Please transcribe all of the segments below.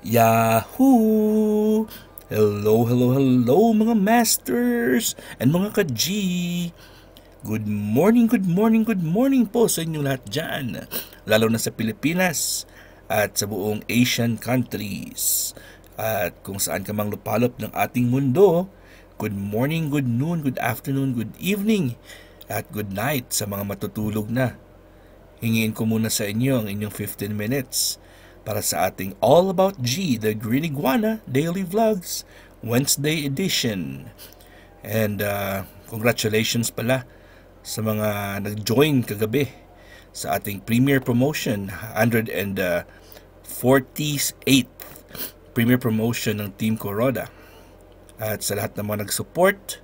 Yahoo! Hello, hello, hello mga masters and mga ka-G! Good morning, good morning, good morning po sa inyo lahat dyan, lalo na sa Pilipinas at sa buong Asian countries. At kung saan ka mang lupalop ng ating mundo, good morning, good noon, good afternoon, good evening, at good night sa mga matutulog na. Hingiin ko muna sa inyo ang inyong 15 minutes para sa ating All About G, the Green Iguana Daily Vlogs Wednesday edition. And uh, congratulations pala sa mga nag-join kagabi sa ating premier promotion, 148th uh, premier promotion ng Team Coroda. At sa lahat ng mga nag-support,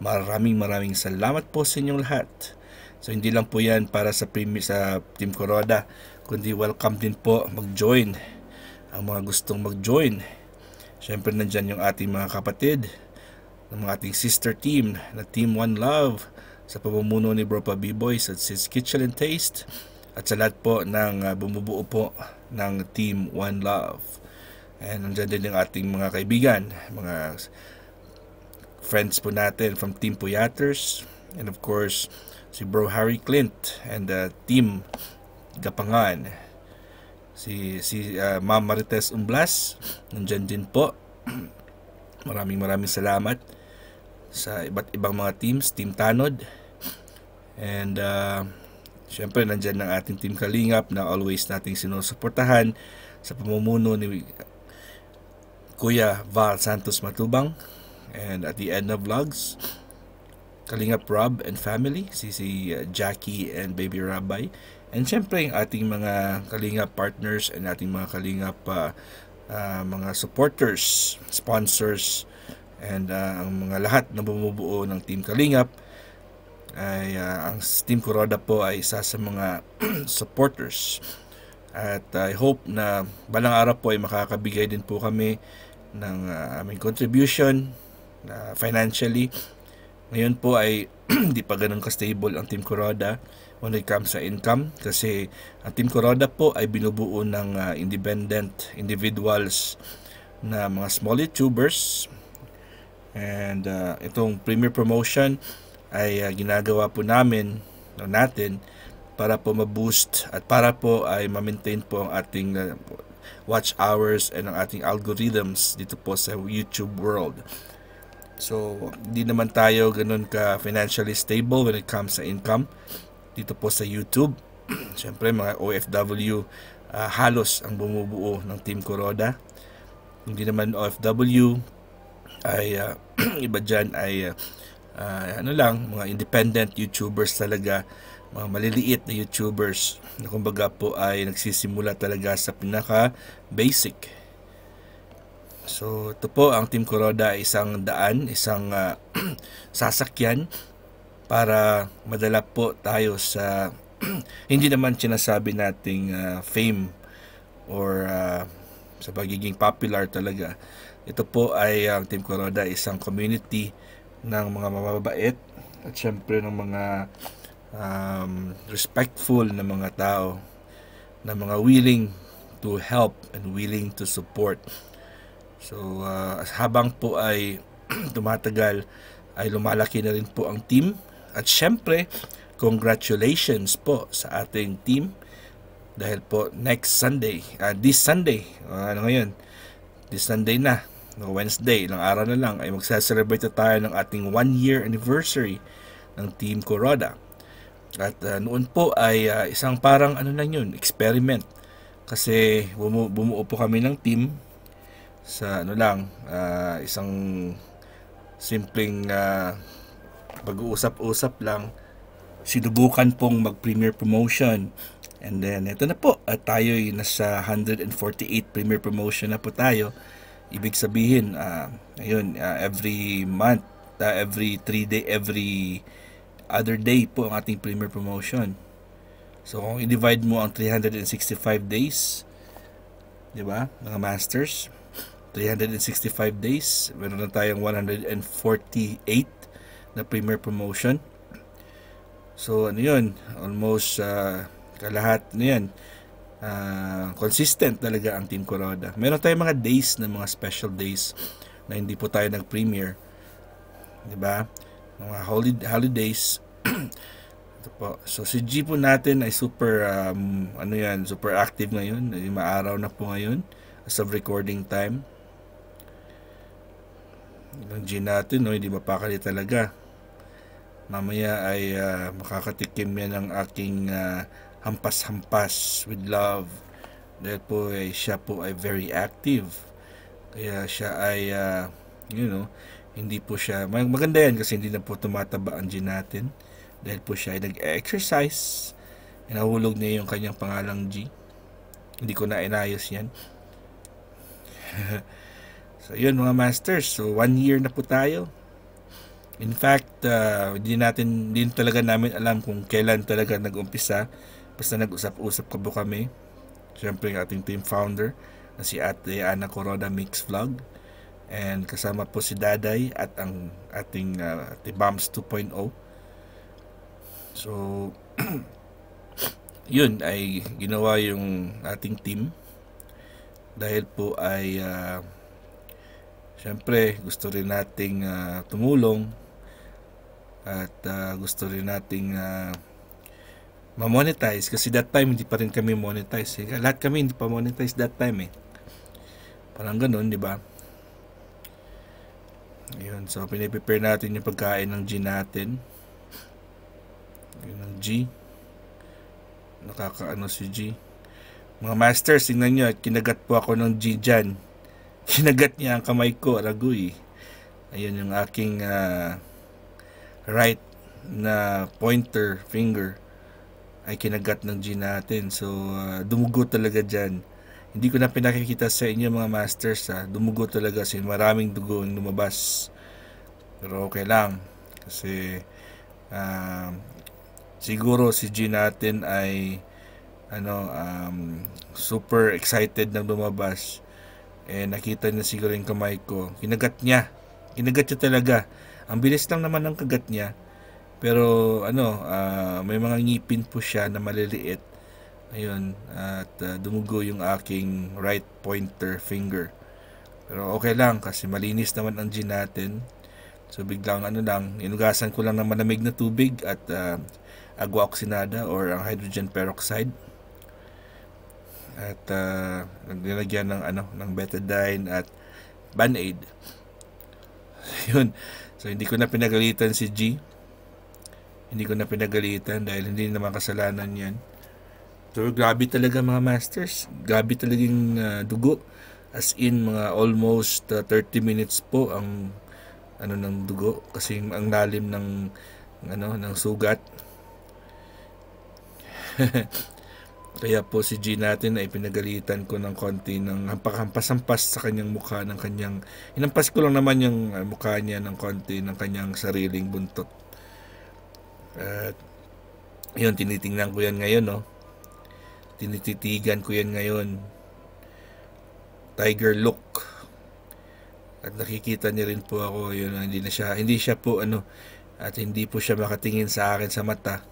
maraming maraming salamat po sa inyong lahat. So hindi lang po yan para sa premier sa Team Coroda, kundi welcome din po mag-join ang mga gustong mag-join. Syempre nandiyan yung ating mga kapatid, ng mga ating sister team na Team One Love sa pamumuno ni Bro Pabi Boys at Sis Kitchen and Taste at sa lahat po ng ah, bumubuo po ng Team One Love. And nandiyan din yung ating mga kaibigan, mga friends po natin from Team Puyaters and of course si Bro Harry Clint and the Team Gapangan. Si si uh, Ma'am Marites Umblas, nandiyan din po. maraming maraming salamat sa iba't ibang mga teams, Team Tanod. And uh, syempre nandiyan ang ating Team Kalingap na always nating sinusuportahan sa pamumuno ni Kuya Val Santos Matubang. And at the end of vlogs, Kalingap Rob and family, si si uh, Jackie and Baby Rabbi. And syempre, yung ating mga Kalingap partners and ating mga Kalingap uh, uh, mga supporters, sponsors, and uh, ang mga lahat na bumubuo ng Team Kalingap ay uh, ang Team Kuroda po ay isa sa mga supporters. At I hope na balang araw po ay makakabigay din po kami ng uh, aming contribution uh, financially ngayon po ay hindi pa ganun ka-stable ang Team Coroda when it comes sa income kasi ang ah, Team Coroda po ay binubuo ng uh, independent individuals na mga small YouTubers and uh, itong premier promotion ay uh, ginagawa po namin o natin para po ma-boost at para po ay ma-maintain po ang ating uh, watch hours and ang ating algorithms dito po sa YouTube world. So, hindi naman tayo ganun ka financially stable when it comes sa income dito po sa YouTube. Siyempre, mga OFW uh, ah, halos ang bumubuo ng Team Kuroda. Hindi naman OFW ay uh, iba dyan ay uh, ano lang, mga independent YouTubers talaga, mga maliliit na YouTubers na kumbaga po ay nagsisimula talaga sa pinaka basic So ito po ang Team Coroda isang daan, isang uh, sasakyan para madala po tayo sa hindi naman sinasabi nating uh, fame or uh, sa pagiging popular talaga. Ito po ay ang Team Coroda isang community ng mga mababait at syempre ng mga um, respectful na mga tao na mga willing to help and willing to support So uh, habang po ay tumatagal ay lumalaki na rin po ang team at syempre congratulations po sa ating team dahil po next Sunday, uh, this Sunday, uh, ano ngayon? This Sunday na, no Wednesday, ilang araw na lang ay magse-celebrate na tayo ng ating one year anniversary ng Team Coroda. At uh, noon po ay uh, isang parang ano na yun, experiment. Kasi bumu- bumuo po kami ng team sa ano lang uh, isang simpleng uh, pag-uusap-usap lang sinubukan pong mag-premier promotion and then ito na po at tayo ay nasa 148 premier promotion na po tayo ibig sabihin uh, ayun uh, every month uh, every 3 day every other day po ang ating premier promotion so kung i-divide mo ang 365 days di ba mga masters 365 days. Meron na tayong 148 na premier promotion. So ano yun, almost uh, kalahat na ano yan. Uh, consistent talaga ang Team Coroda. Meron tayong mga days na mga special days na hindi po tayo nag premier 'Di ba? Mga holiday holidays. Ito po. So si G po natin ay super um, ano 'yan, super active ngayon. Ay maaraw na po ngayon as of recording time ng gin natin, no? hindi mapakali talaga. Mamaya ay uh, makakatikim yan ng aking uh, hampas-hampas with love. Dahil po ay eh, siya po ay very active. Kaya siya ay, uh, you know, hindi po siya, maganda yan kasi hindi na po tumataba ang gin natin. Dahil po siya ay nag-exercise. Nahulog niya yung kanyang pangalang G. Hindi ko na inayos yan. So yun mga masters, so one year na po tayo. In fact, uh, hindi natin din talaga namin alam kung kailan talaga nag-umpisa. Basta nag-usap-usap ka po kami. Siyempre ang ating team founder na si Ate Ana Corona Mix Vlog. And kasama po si Daday at ang ating uh, Ate Bombs 2.0. So, yun ay ginawa yung ating team dahil po ay uh, Siyempre, gusto rin nating uh, tumulong at uh, gusto rin nating uh, ma-monetize kasi that time hindi pa rin kami monetize. Eh. Lahat kami hindi pa monetize that time eh. Parang ganun, di ba? Yun, so piniprepare natin yung pagkain ng G natin. Yun ang G. Nakakaano si G. Mga masters, tingnan nyo, kinagat po ako ng G dyan Hinagat niya ang kamay ko, Raguy. Ayun yung aking uh, right na pointer finger ay kinagat ng G natin. So, uh, dumugo talaga dyan. Hindi ko na pinakikita sa inyo mga masters. Ha? Ah. Dumugo talaga. Kasi maraming dugo ang lumabas. Pero okay lang. Kasi, uh, siguro si G natin ay ano, um, super excited nang lumabas eh, nakita niya siguro yung kamay ko. Kinagat niya. Kinagat siya talaga. Ang bilis lang naman ng kagat niya. Pero ano, uh, may mga ngipin po siya na maliliit. Ayun, at uh, dumugo yung aking right pointer finger. Pero okay lang kasi malinis naman ang gin natin. So biglang ano lang, inugasan ko lang ng malamig na tubig at uh, agua oxinada or ang hydrogen peroxide at uh, ah, nilagyan ng ano ng betadine at band-aid. Yun. So hindi ko na pinagalitan si G. Hindi ko na pinagalitan dahil hindi naman kasalanan 'yan. So grabe talaga mga masters. Grabe talagang uh, ah, dugo. As in mga almost uh, ah, 30 minutes po ang ano ng dugo kasi ang lalim ng ano ng sugat Kaya po si G natin ay pinagalitan ko ng konti ng hampas-hampas sa kanyang mukha ng kanyang inampas ko lang naman yung ah, mukha niya ng konti ng kanyang sariling buntot. At yun, tinitingnan ko yan ngayon, no? Tinititigan ko yan ngayon. Tiger look. At nakikita niya rin po ako, yun, ah, hindi na siya, hindi siya po, ano, at hindi po siya makatingin sa akin sa mata.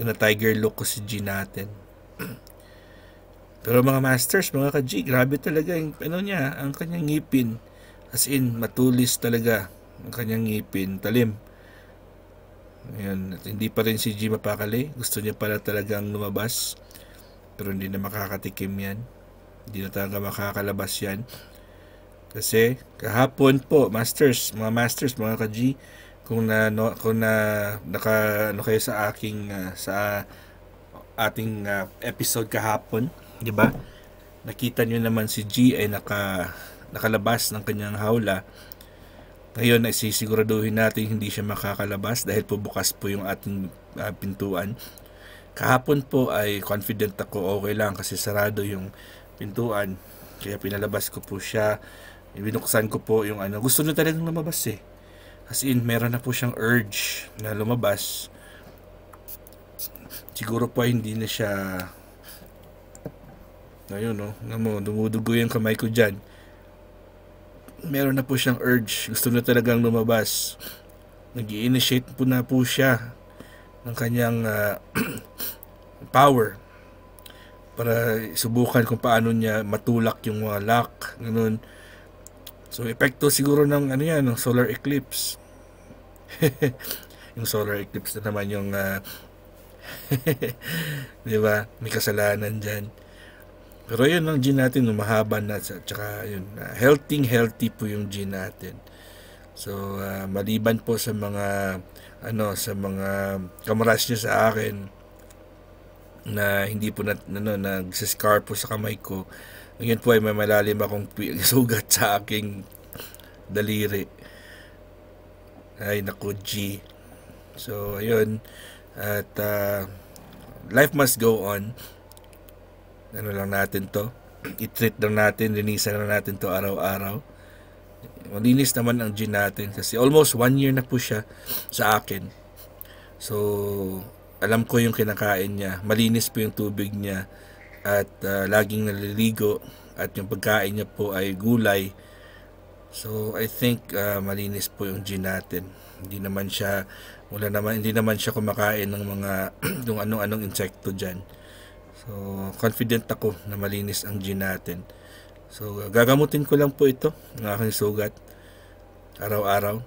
Yun na tiger look ko si G natin. Pero mga masters, mga ka-G, grabe talaga yung, ano niya, ang kanyang ngipin. As in, matulis talaga ang kanyang ngipin, talim. Ayan, at hindi pa rin si G mapakali. Gusto niya pala talagang lumabas. Pero hindi na makakatikim yan. Hindi na talaga makakalabas yan. Kasi kahapon po, masters, mga masters, mga ka-G, kung na no, kung na naka ano kayo sa aking uh, sa ating uh, episode kahapon, 'di ba? Nakita niyo naman si G ay naka nakalabas ng kanyang hawla. Ngayon ay sisiguraduhin natin hindi siya makakalabas dahil po bukas po yung ating uh, pintuan. Kahapon po ay confident ako okay lang kasi sarado yung pintuan. Kaya pinalabas ko po siya. Binuksan ko po yung ano. Gusto na talagang lumabas eh. As in, meron na po siyang urge na lumabas siguro pa hindi na siya ayun no nga mo dumudugo yung kamay ko dyan meron na po siyang urge gusto na talagang lumabas nag initiate po na po siya ng kanyang uh, power para subukan kung paano niya matulak yung mga lock ganun so epekto siguro ng ano yan ng solar eclipse yung solar eclipse na naman yung uh, 'Di ba? May kasalanan diyan. Pero yun ang gene natin, mahaba na at saka yun, uh, healthy healthy po yung gene natin. So uh, maliban po sa mga ano sa mga kamaras niyo sa akin na hindi po na, ano, nagsiscar po sa kamay ko. Ngayon po ay may malalim akong sugat sa aking daliri. Ay, naku, G. So, ayun. At uh, life must go on. Ano lang natin to. I-treat lang natin, linisan lang natin to araw-araw. Malinis naman ang gin natin kasi almost one year na po siya sa akin. So, alam ko yung kinakain niya. Malinis po yung tubig niya at uh, laging naliligo at yung pagkain niya po ay gulay. So I think uh, malinis po yung gin natin. Hindi naman siya wala naman hindi naman siya kumakain ng mga yung anong-anong insekto diyan. So confident ako na malinis ang gin natin. So gagamutin ko lang po ito ng aking sugat araw-araw.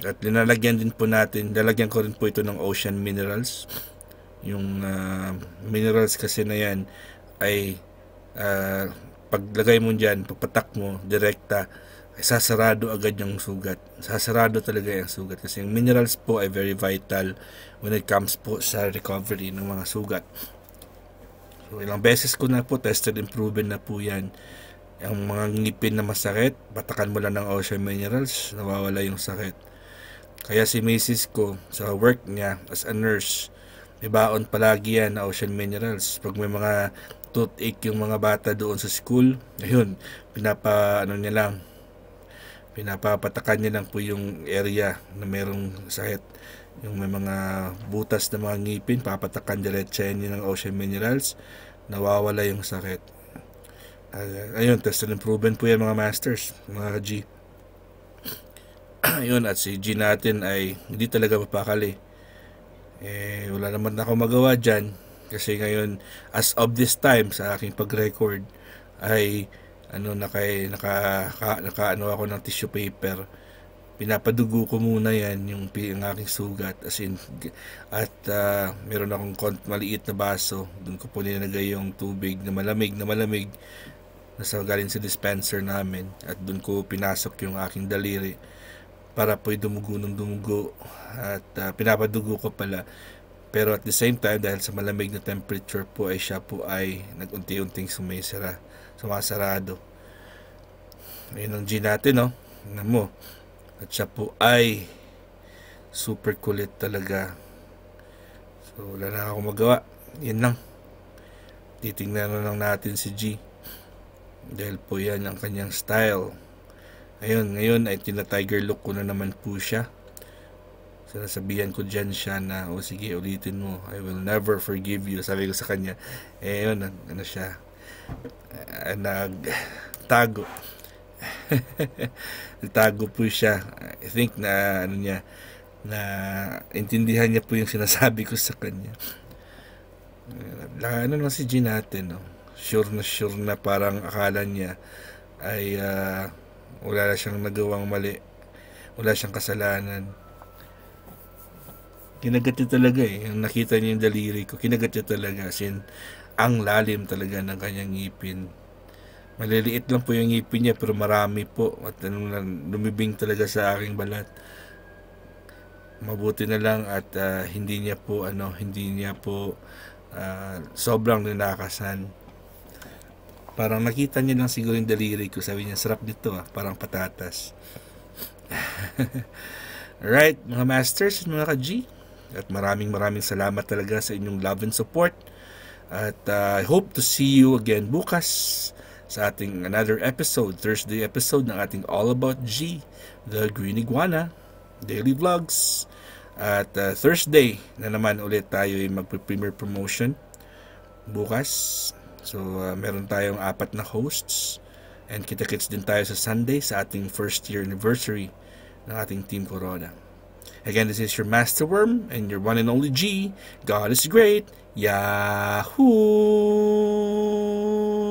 At linalagyan din po natin, lalagyan ko rin po ito ng ocean minerals. Yung uh, minerals kasi na yan ay uh, paglagay mo dyan, pagpatak mo, direkta, ay sasarado agad yung sugat. Sasarado talaga yung sugat kasi yung minerals po ay very vital when it comes po sa recovery ng mga sugat. So, ilang beses ko na po tested and proven na po yan. Ang mga ngipin na masakit, batakan mo lang ng ocean minerals, nawawala yung sakit. Kaya si Mrs. ko sa work niya as a nurse, may baon palagi yan na ocean minerals. Pag may mga toothache yung mga bata doon sa school, ayun, pinapa ano niya lang, pinapapatakan niya lang po yung area na merong sakit. Yung may mga butas na mga ngipin, papatakan diretsayan niya ng ocean minerals, nawawala yung sakit. Ah, ayun, tested and proven po yan mga masters, mga G. ayun, at si G natin ay hindi talaga mapakali. Eh, wala naman ako magawa dyan. Kasi ngayon, as of this time, sa aking pag-record, ay ano na kay naka, ka, naka ano ako ng tissue paper pinapadugo ko muna yan yung, yung aking sugat as in at uh, meron akong kont maliit na baso doon ko po nilalagay yung tubig na malamig na malamig na sa galing sa dispenser namin at doon ko pinasok yung aking daliri para po dumugo ng dumugo at uh, pinapadugo ko pala pero at the same time dahil sa malamig na temperature po ay siya po ay nagunti-unting sumisira sumasarado. Ayun ang G natin, no? Tingnan mo. At siya po ay super kulit talaga. So, wala na akong magawa. Yan lang. Titingnan na lang natin si G. Dahil po yan ang kanyang style. Ayun, ngayon ay tina-tiger look ko na naman po siya. Sinasabihan ko dyan siya na, o oh, sige, ulitin mo. I will never forgive you. Sabi ko sa kanya. Ayun, eh, yun, ano siya uh, nagtago. Nagtago po siya. I think na ano niya na intindihan niya po yung sinasabi ko sa kanya. Ano naman si G natin, no? Sure na sure na parang akala niya ay uh, wala na siyang nagawang mali. Wala siyang kasalanan. Kinagat niya talaga eh. Yung nakita niya yung daliri ko, kinagat niya talaga. As ang lalim talaga ng kanyang ngipin. Maliliit lang po yung ngipin niya pero marami po at lumibing talaga sa aking balat. Mabuti na lang at uh, hindi niya po ano, hindi niya po uh, sobrang ninakasan. Parang nakita niya lang siguro yung daliri ko. Sabi niya, sarap dito ah, parang patatas. right, mga masters, mga ka-G. At maraming maraming salamat talaga sa inyong love and support. At uh, I hope to see you again bukas sa ating another episode, Thursday episode ng ating All About G, The Green Iguana, Daily Vlogs. At uh, Thursday na naman ulit tayo ay magpe premiere promotion bukas. So uh, meron tayong apat na hosts and kita-kits din tayo sa Sunday sa ating first year anniversary ng ating Team Corona. Again, this is your Master Worm and your one and only G. God is great. Yahoo。